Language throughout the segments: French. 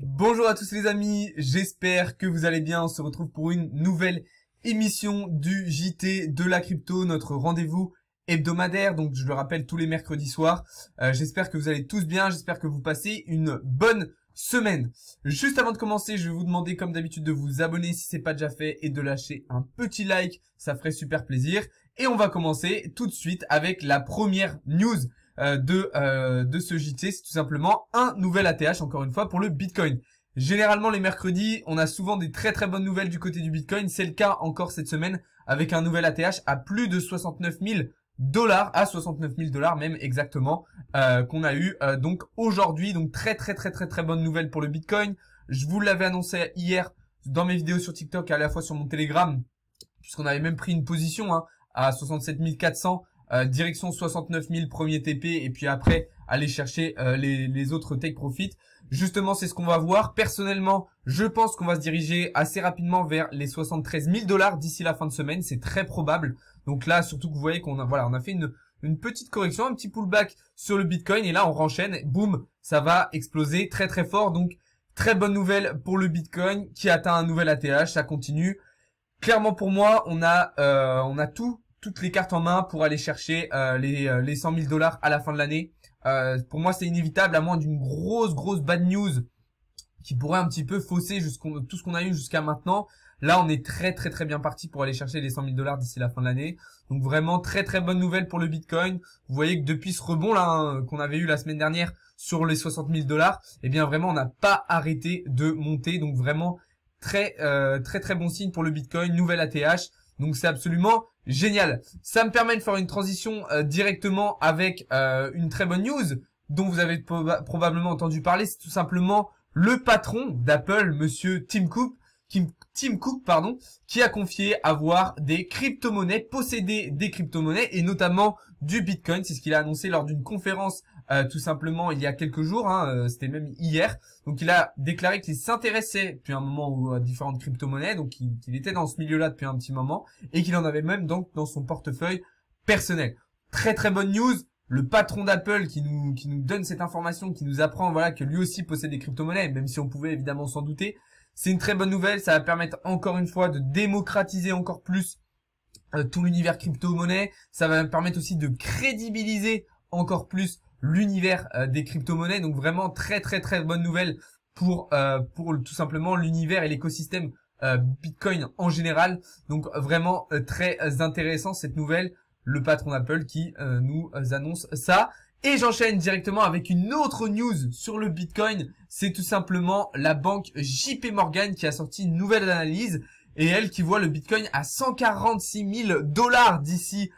Bonjour à tous les amis, j'espère que vous allez bien. On se retrouve pour une nouvelle émission du JT de la crypto, notre rendez-vous hebdomadaire. Donc je le rappelle tous les mercredis soirs. Euh, j'espère que vous allez tous bien, j'espère que vous passez une bonne semaine. Juste avant de commencer, je vais vous demander comme d'habitude de vous abonner si c'est pas déjà fait et de lâcher un petit like, ça ferait super plaisir. Et on va commencer tout de suite avec la première news. Euh, de, euh, de ce JT, c'est tout simplement un nouvel ATH, encore une fois, pour le Bitcoin. Généralement, les mercredis, on a souvent des très très bonnes nouvelles du côté du Bitcoin. C'est le cas encore cette semaine avec un nouvel ATH à plus de 69 000 dollars, à 69 000 dollars même exactement, euh, qu'on a eu donc aujourd'hui. Donc très très très très très bonne nouvelle pour le Bitcoin. Je vous l'avais annoncé hier dans mes vidéos sur TikTok, et à la fois sur mon Telegram, puisqu'on avait même pris une position hein, à 67 400 euh, direction 69 000 premier TP et puis après aller chercher euh, les, autres take profit. Justement, c'est ce qu'on va voir. Personnellement, je pense qu'on va se diriger assez rapidement vers les 73 000 dollars d'ici la fin de semaine. C'est très probable. Donc là, surtout que vous voyez qu'on a, voilà, on a fait une, une petite correction, un petit pullback sur le Bitcoin et là, on renchaîne. Boum, ça va exploser très très fort. Donc Très bonne nouvelle pour le Bitcoin qui atteint un nouvel ATH, ça continue. Clairement pour moi, on a euh, on a tout toutes les cartes en main pour aller chercher euh, les, euh, les 100 000 dollars à la fin de l'année. Euh, pour moi, c'est inévitable, à moins d'une grosse, grosse bad news qui pourrait un petit peu fausser tout ce qu'on a eu jusqu'à maintenant. Là, on est très, très, très bien parti pour aller chercher les 100 000 dollars d'ici la fin de l'année. Donc vraiment, très, très bonne nouvelle pour le Bitcoin. Vous voyez que depuis ce rebond là hein, qu'on avait eu la semaine dernière sur les 60 000 dollars, eh bien vraiment, on n'a pas arrêté de monter. Donc vraiment, très, très, très bon signe pour le Bitcoin. Nouvelle ATH. Donc c'est absolument Génial. Ça me permet de faire une transition euh, directement avec euh, une très bonne news dont vous avez probablement entendu parler. C'est tout simplement le patron d'Apple, Monsieur Tim Cook, Tim Cook, pardon, qui a confié avoir des crypto-monnaies, posséder des crypto-monnaies et notamment du Bitcoin. C'est ce qu'il a annoncé lors d'une conférence euh, tout simplement il y a quelques jours, hein, euh, c'était même hier. Donc il a déclaré qu'il s'intéressait depuis un moment aux, à différentes crypto-monnaies, donc qu'il était dans ce milieu-là depuis un petit moment, et qu'il en avait même donc dans son portefeuille personnel. Très très bonne news. Le patron d'Apple qui nous, qui nous donne cette information, qui nous apprend voilà que lui aussi possède des crypto-monnaies, même si on pouvait évidemment s'en douter. C'est une très bonne nouvelle, ça va permettre encore une fois de démocratiser encore plus euh, tout l'univers crypto-monnaie. Ça va permettre aussi de crédibiliser encore plus l'univers euh, des crypto-monnaies. Donc vraiment très très très bonne nouvelle pour euh, pour tout simplement l'univers et l'écosystème euh, Bitcoin en général. Donc vraiment très intéressant cette nouvelle. Le patron Apple qui nous annonce ça. Et j'enchaîne directement avec une autre news sur le Bitcoin. C'est tout simplement la banque JP Morgan qui a sorti une nouvelle analyse et elle qui voit le Bitcoin à 146 000 dollars d'ici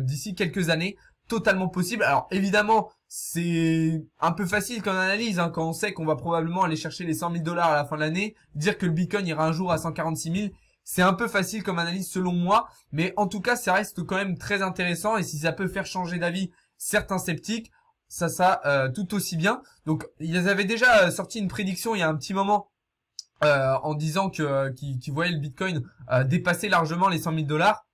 d'ici quelques années. Totalement possible. Alors évidemment, c'est un peu facile comme analyse hein, quand on sait qu'on va probablement aller chercher les 100 000 dollars à la fin de l'année. Dire que le Bitcoin ira un jour à 146 000, c'est un peu facile comme analyse selon moi, mais en tout cas ça reste quand même très intéressant et si ça peut faire changer d'avis certains sceptiques, ça ça euh, tout aussi bien. Donc ils avaient déjà euh, sorti une prédiction il y a un petit moment euh, en disant que qu'ils voyaient le Bitcoin dépasser largement les 100 000 dollars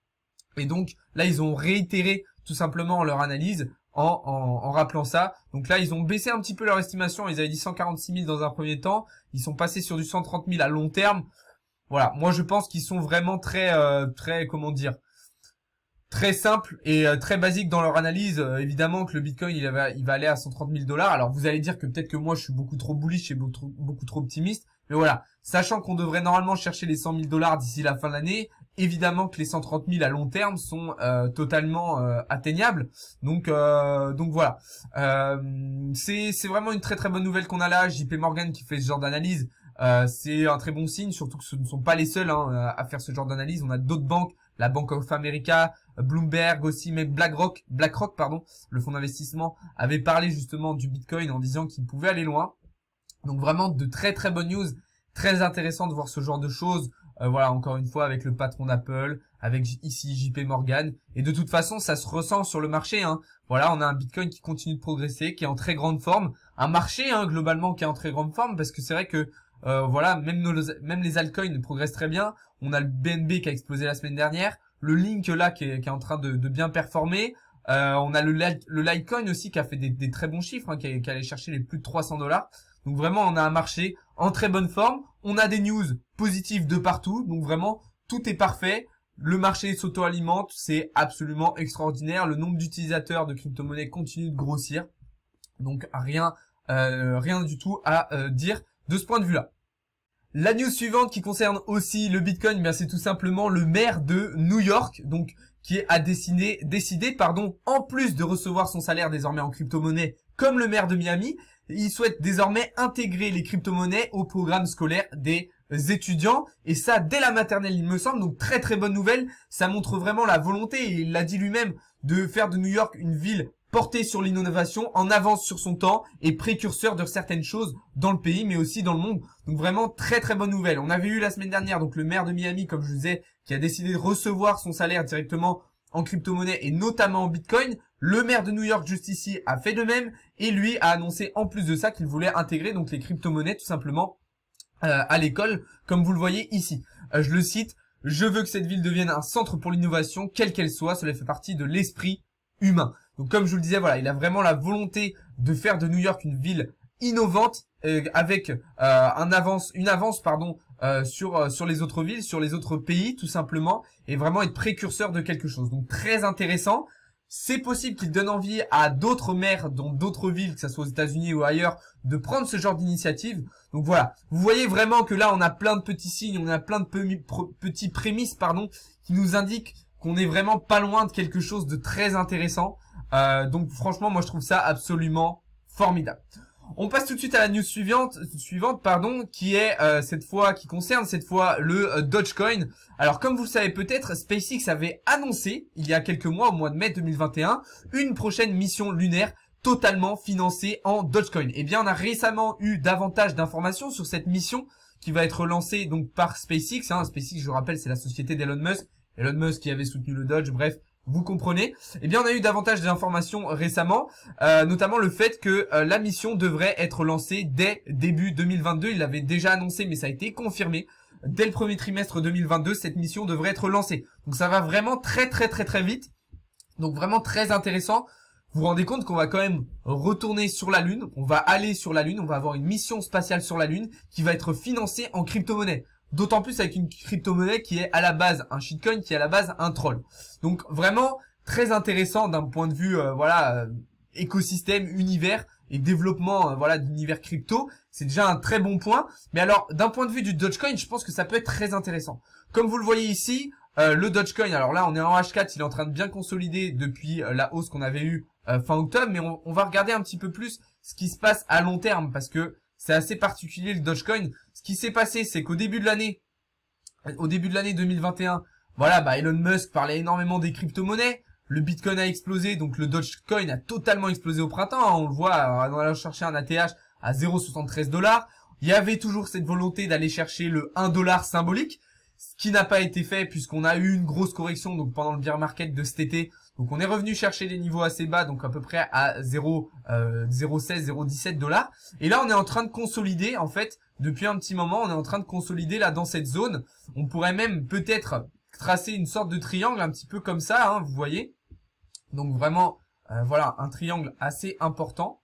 et donc là ils ont réitéré tout simplement leur analyse en, rappelant ça. Donc là, ils ont baissé un petit peu leur estimation. Ils avaient dit 146 000 dans un premier temps. Ils sont passés sur du 130 000 à long terme. Voilà, moi je pense qu'ils sont vraiment très, euh, très, comment dire, très simples et euh, très basiques dans leur analyse. Euh, évidemment que le Bitcoin, il va, il va aller à 130 000 dollars. Alors vous allez dire que peut-être que moi, je suis beaucoup trop bullish et beaucoup trop optimiste. Mais voilà, sachant qu'on devrait normalement chercher les 100 000 dollars d'ici la fin de l'année, évidemment que les 130 000 à long terme sont euh, totalement euh, atteignables. Donc euh, donc voilà. c'est vraiment une très très bonne nouvelle qu'on a là. JP Morgan qui fait ce genre d'analyse, c'est un très bon signe, surtout que ce ne sont pas les seuls hein, à faire ce genre d'analyse. On a d'autres banques, la Bank of America, Bloomberg aussi, mais BlackRock, BlackRock pardon, le fonds d'investissement avait parlé justement du Bitcoin en disant qu'il pouvait aller loin. Donc vraiment de très très bonnes news, très intéressant de voir ce genre de choses euh, voilà, encore une fois, avec le patron d'Apple, avec ici JP Morgan. Et de toute façon, ça se ressent sur le marché. Hein. Voilà, on a un Bitcoin qui continue de progresser, qui est en très grande forme. Un marché, hein, globalement, qui est en très grande forme, parce que c'est vrai que euh, voilà, même, même les altcoins progressent très bien. On a le BNB qui a explosé la semaine dernière. Le Link là qui est, qui est en train de, de bien performer. Euh, on a le, le Litecoin aussi qui a fait des, très bons chiffres, hein, qui, a, qui allait chercher les plus de 300 dollars. Donc vraiment, on a un marché en très bonne forme. On a des news positives de partout, donc vraiment tout est parfait. Le marché s'auto-alimente, c'est absolument extraordinaire. Le nombre d'utilisateurs de crypto-monnaies continue de grossir. Donc rien, euh, rien du tout à euh, dire de ce point de vue-là. La news suivante qui concerne aussi le Bitcoin, bien c'est tout simplement le maire de New York, donc qui a décidé, décidé, pardon, en plus de recevoir son salaire désormais en crypto-monnaie, comme le maire de Miami, il souhaite désormais intégrer les crypto-monnaies au programme scolaire des étudiants et ça dès la maternelle il me semble donc très très bonne nouvelle ça montre vraiment la volonté il l'a dit lui-même de faire de New York une ville portée sur l'innovation en avance sur son temps et précurseur de certaines choses dans le pays mais aussi dans le monde donc vraiment très très bonne nouvelle on avait eu la semaine dernière donc le maire de Miami comme je vous disais qui a décidé de recevoir son salaire directement en crypto-monnaie et notamment en bitcoin le maire de New York juste ici a fait de même et lui a annoncé en plus de ça qu'il voulait intégrer donc les crypto-monnaies tout simplement euh, à l'école comme vous le voyez ici. Euh, je le cite, je veux que cette ville devienne un centre pour l'innovation quelle qu'elle soit, cela fait partie de l'esprit humain. Donc comme je vous le disais, voilà, il a vraiment la volonté de faire de New York une ville innovante euh, avec un avance, une avance pardon sur sur les autres villes, sur les autres pays tout simplement, et vraiment être précurseur de quelque chose. Donc très intéressant c'est possible qu'il donne envie à d'autres maires dans d'autres villes, que ce soit aux États-Unis ou ailleurs, de prendre ce genre d'initiative. Donc voilà, vous voyez vraiment que là, on a plein de petits signes, on a plein de petits prémices, pardon, qui nous indiquent qu'on est vraiment pas loin de quelque chose de très intéressant. Euh, donc franchement, moi je trouve ça absolument formidable. On passe tout de suite à la news suivante, suivante pardon, qui est euh, cette fois, qui concerne cette fois le euh, Dogecoin. Alors comme vous le savez peut-être, SpaceX avait annoncé il y a quelques mois, au mois de mai 2021, une prochaine mission lunaire totalement financée en Dogecoin. Et eh bien on a récemment eu davantage d'informations sur cette mission qui va être lancée donc par SpaceX. Hein. SpaceX, je vous rappelle, c'est la société d'Elon Musk. Elon Musk qui avait soutenu le Doge, bref, vous comprenez Eh bien, on a eu davantage d'informations récemment, euh, notamment le fait que euh, la mission devrait être lancée dès début 2022. Il l'avait déjà annoncé, mais ça a été confirmé. Dès le premier trimestre 2022, cette mission devrait être lancée. Donc ça va vraiment très très très très vite. Donc vraiment très intéressant. Vous vous rendez compte qu'on va quand même retourner sur la Lune, on va aller sur la Lune, on va avoir une mission spatiale sur la Lune qui va être financée en crypto-monnaie. D'autant plus avec une crypto-monnaie qui est à la base un shitcoin, qui est à la base un troll. Donc vraiment très intéressant d'un point de vue euh, voilà euh, écosystème, univers et développement euh, voilà d'univers crypto. C'est déjà un très bon point. Mais alors d'un point de vue du Dogecoin, je pense que ça peut être très intéressant. Comme vous le voyez ici, le Dogecoin, alors là on est en H4, il est en train de bien consolider depuis la hausse qu'on avait eue fin octobre, mais on, on va regarder un petit peu plus ce qui se passe à long terme parce que c'est assez particulier le Dogecoin ce qui s'est passé, c'est qu'au début de l'année, au début de l'année 2021, voilà, bah, Elon Musk parlait énormément des crypto-monnaies. Le Bitcoin a explosé, donc le Dogecoin a totalement explosé au printemps. Hein, on le voit, on euh, allait chercher un ATH à 0,73 dollars. Il y avait toujours cette volonté d'aller chercher le 1 dollar symbolique, ce qui n'a pas été fait puisqu'on a eu une grosse correction donc pendant le bear market de cet été donc on est revenu chercher des niveaux assez bas, donc à peu près à 0, 0,16, 0,17 dollars. Et là on est en train de consolider en fait, depuis un petit moment, on est en train de consolider là dans cette zone. On pourrait même peut-être tracer une sorte de triangle un petit peu comme ça, hein, vous voyez. Donc vraiment, euh, voilà, un triangle assez important.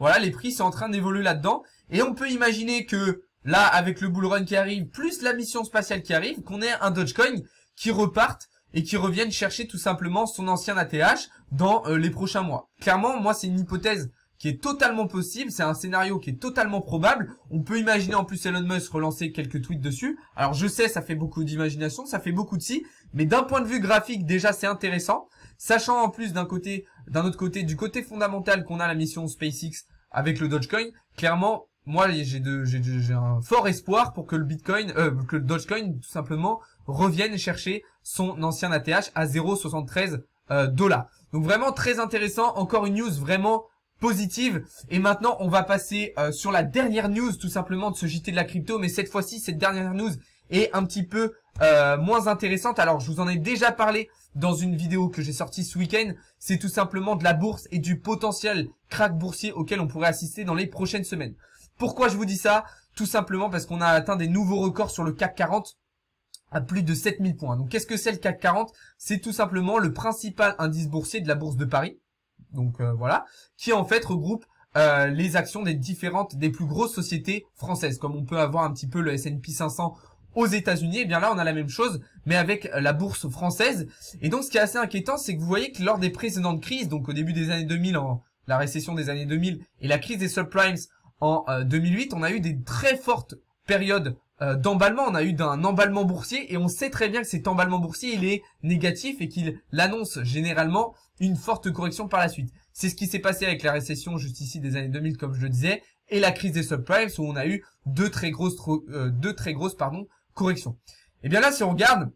Voilà, les prix sont en train d'évoluer là-dedans. Et on peut imaginer que là, avec le bull run qui arrive, plus la mission spatiale qui arrive, qu'on ait un Dogecoin qui reparte et qui reviennent chercher tout simplement son ancien ATH dans euh, les prochains mois. Clairement, moi, c'est une hypothèse qui est totalement possible, c'est un scénario qui est totalement probable. On peut imaginer en plus Elon Musk relancer quelques tweets dessus. Alors je sais, ça fait beaucoup d'imagination, ça fait beaucoup de si, mais d'un point de vue graphique déjà c'est intéressant, sachant en plus d'un côté, d'un autre côté, du côté fondamental qu'on a la mission SpaceX avec le Dogecoin, clairement moi j'ai j'ai un fort espoir pour que le Bitcoin euh, que le Dogecoin tout simplement revienne chercher son ancien ATH à 0,73 euh, dollars. Donc vraiment très intéressant, encore une news vraiment positive. Et maintenant on va passer euh, sur la dernière news tout simplement de ce JT de la crypto, mais cette fois-ci cette dernière news est un petit peu euh, moins intéressante. Alors je vous en ai déjà parlé dans une vidéo que j'ai sortie ce week-end. C'est tout simplement de la bourse et du potentiel crack boursier auquel on pourrait assister dans les prochaines semaines. Pourquoi je vous dis ça Tout simplement parce qu'on a atteint des nouveaux records sur le CAC 40 à plus de 7000 points. Donc qu'est-ce que c'est le CAC 40 C'est tout simplement le principal indice boursier de la bourse de Paris. Donc euh, voilà, qui en fait regroupe euh, les actions des différentes, des plus grosses sociétés françaises, comme on peut avoir un petit peu le S&P 500 aux États-Unis, et eh bien là on a la même chose, mais avec euh, la bourse française. Et donc ce qui est assez inquiétant, c'est que vous voyez que lors des précédentes crises, donc au début des années 2000, en la récession des années 2000 et la crise des subprimes en 2008, euh, on a eu des très fortes périodes euh, d'emballement, on a eu d'un emballement boursier et on sait très bien que cet emballement boursier il est négatif et qu'il annonce généralement une forte correction par la suite. C'est ce qui s'est passé avec la récession juste ici des années 2000 comme je le disais et la crise des subprimes où on a eu deux très grosses euh, deux très grosses pardon corrections. Et eh bien là si on regarde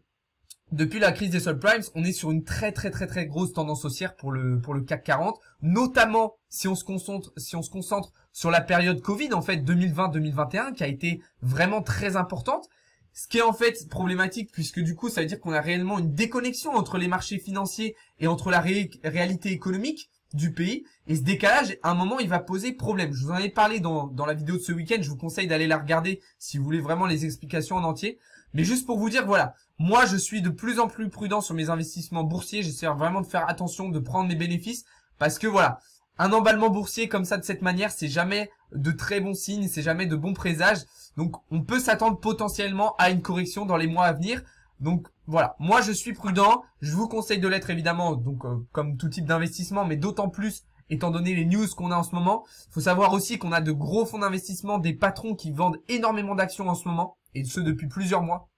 depuis la crise des subprimes, on est sur une très très très très grosse tendance haussière pour le pour le CAC 40, notamment si on se concentre si on se concentre sur la période Covid en fait 2020-2021 qui a été vraiment très importante, ce qui est en fait problématique puisque du coup ça veut dire qu'on a réellement une déconnexion entre les marchés financiers et entre la réalité économique du pays et ce décalage à un moment il va poser problème. Je vous en ai parlé dans dans la vidéo de ce week-end, je vous conseille d'aller la regarder si vous voulez vraiment les explications en entier. Mais juste pour vous dire, voilà, moi je suis de plus en plus prudent sur mes investissements boursiers, j'essaie vraiment de faire attention, de prendre mes bénéfices, parce que voilà, un emballement boursier comme ça de cette manière, c'est jamais de très bons signes, c'est jamais de bons présages. Donc on peut s'attendre potentiellement à une correction dans les mois à venir. Donc voilà, moi je suis prudent, je vous conseille de l'être évidemment, donc euh, comme tout type d'investissement, mais d'autant plus étant donné les news qu'on a en ce moment. Il faut savoir aussi qu'on a de gros fonds d'investissement, des patrons qui vendent énormément d'actions en ce moment, et ce depuis plusieurs mois.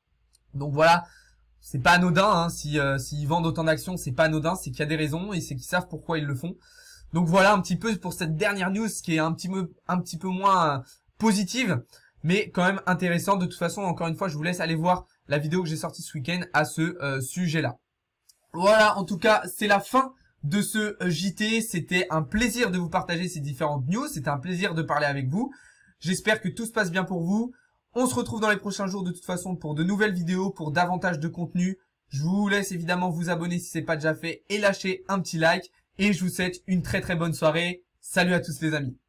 Donc voilà, c'est pas anodin, hein, si euh, s'ils vendent autant d'actions, c'est pas anodin, c'est qu'il y a des raisons et c'est qu'ils savent pourquoi ils le font. Donc voilà un petit peu pour cette dernière news qui est un petit peu, un petit peu moins euh, positive, mais quand même intéressante. De toute façon, encore une fois, je vous laisse aller voir la vidéo que j'ai sortie ce week-end à ce euh, sujet-là. Voilà, en tout cas, c'est la fin de ce euh, JT. C'était un plaisir de vous partager ces différentes news. C'était un plaisir de parler avec vous. J'espère que tout se passe bien pour vous. On se retrouve dans les prochains jours de toute façon pour de nouvelles vidéos, pour davantage de contenu. Je vous laisse évidemment vous abonner si c'est pas déjà fait et lâcher un petit like. Et je vous souhaite une très très bonne soirée. Salut à tous les amis.